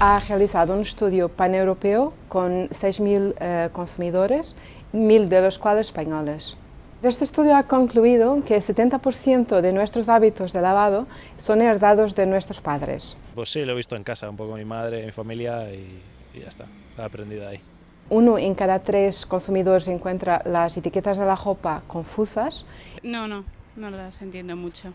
ha realizado un estudio paneuropeo con 6.000 eh, consumidores, 1.000 de los cuales españoles. Este estudio ha concluido que el 70% de nuestros hábitos de lavado son heredados de nuestros padres. Pues sí, lo he visto en casa, un poco mi madre, mi familia y, y ya está, he aprendido ahí. Uno en cada tres consumidores encuentra las etiquetas de la ropa confusas. No, no, no las entiendo mucho.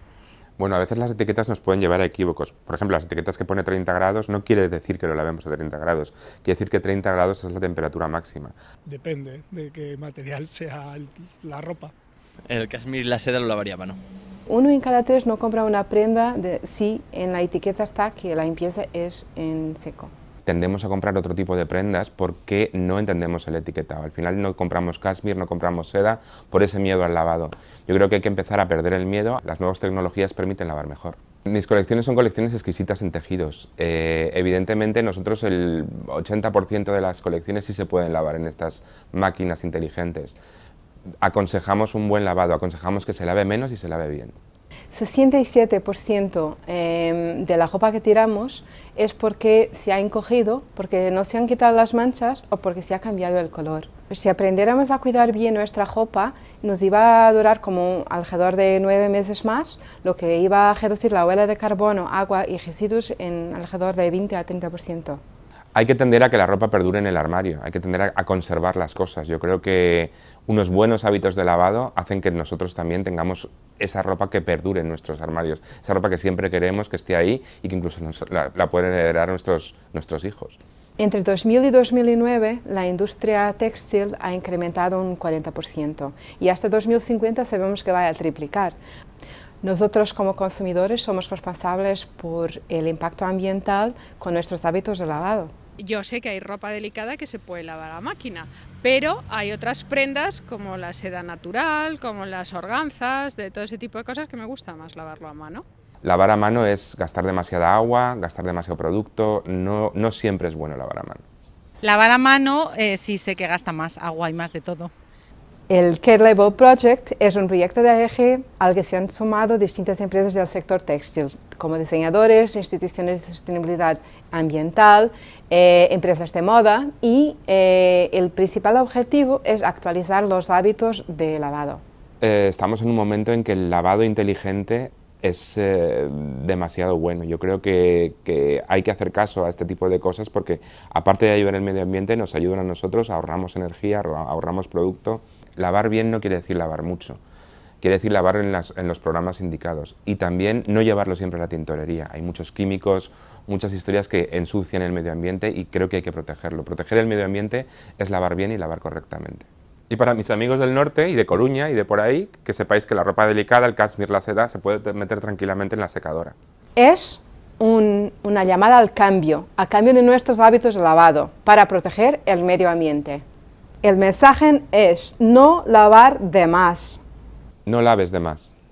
Bueno, a veces las etiquetas nos pueden llevar a equívocos. Por ejemplo, las etiquetas que pone 30 grados no quiere decir que lo lavemos a 30 grados, quiere decir que 30 grados es la temperatura máxima. Depende de qué material sea la ropa. El cashmere la seda lo lavaría a mano. Uno en cada tres no compra una prenda de, si en la etiqueta está que la limpieza es en seco tendemos a comprar otro tipo de prendas porque no entendemos el etiquetado. Al final no compramos cashmere, no compramos seda por ese miedo al lavado. Yo creo que hay que empezar a perder el miedo. Las nuevas tecnologías permiten lavar mejor. Mis colecciones son colecciones exquisitas en tejidos. Eh, evidentemente nosotros el 80% de las colecciones sí se pueden lavar en estas máquinas inteligentes. Aconsejamos un buen lavado, aconsejamos que se lave menos y se lave bien. 67% em, de la ropa que tiramos es porque se ha encogido, porque no se han quitado las manchas o porque se ha cambiado el color. Si aprendiéramos a cuidar bien nuestra ropa, nos iba a durar como alrededor de nueve meses más, lo que iba a reducir la huella de carbono, agua y residuos en alrededor de 20 a 30% hay que tender a que la ropa perdure en el armario, hay que tender a, conservar las cosas. Yo creo que unos buenos hábitos de lavado hacen que nosotros también tengamos esa ropa que perdure en nuestros armarios, esa ropa que siempre queremos que esté ahí y que incluso la, pueden heredar nuestros, nuestros hijos. Entre 2000 y 2009, la industria textil ha incrementado un 40% y hasta 2050 sabemos que va a triplicar. Nosotros como consumidores somos responsables por el impacto ambiental con nuestros hábitos de lavado. Yo sé que hay ropa delicada que se puede lavar a máquina, pero hay otras prendas como la seda natural, como las organzas, de todo ese tipo de cosas que me gusta más lavarlo a mano. Lavar a mano es gastar demasiada agua, gastar demasiado producto, no, siempre es bueno lavar a mano. Lavar a mano eh, sí sé que gasta más agua y más de todo. El Label Project es un proyecto de AEG al que se han sumado distintas empresas del sector textil, como diseñadores, instituciones de sostenibilidad ambiental, eh, empresas de moda y eh, el principal objetivo es actualizar los hábitos de lavado. Eh, estamos en un momento en que el lavado inteligente es eh, demasiado bueno. Yo creo que, hay que hacer caso a este tipo de cosas porque aparte de ayudar al medio ambiente, nos ayudan a nosotros, ahorramos energía, ahorramos producto. Lavar bien no quiere decir lavar mucho, quiere decir lavar en, en los programas indicados y también no llevarlo siempre a la tintorería. Hay muchos químicos, muchas historias que ensucian el medio ambiente y creo que hay que protegerlo. Proteger el medio ambiente es lavar bien y lavar correctamente. Y para mis amigos del norte y de Coruña y de por ahí, que sepáis que la ropa delicada, el cashmere, la seda, se puede meter tranquilamente en la secadora. Es una llamada al cambio, a cambio de nuestros hábitos de lavado, para proteger el medio ambiente. El mensaje es no lavar de más. No laves de más.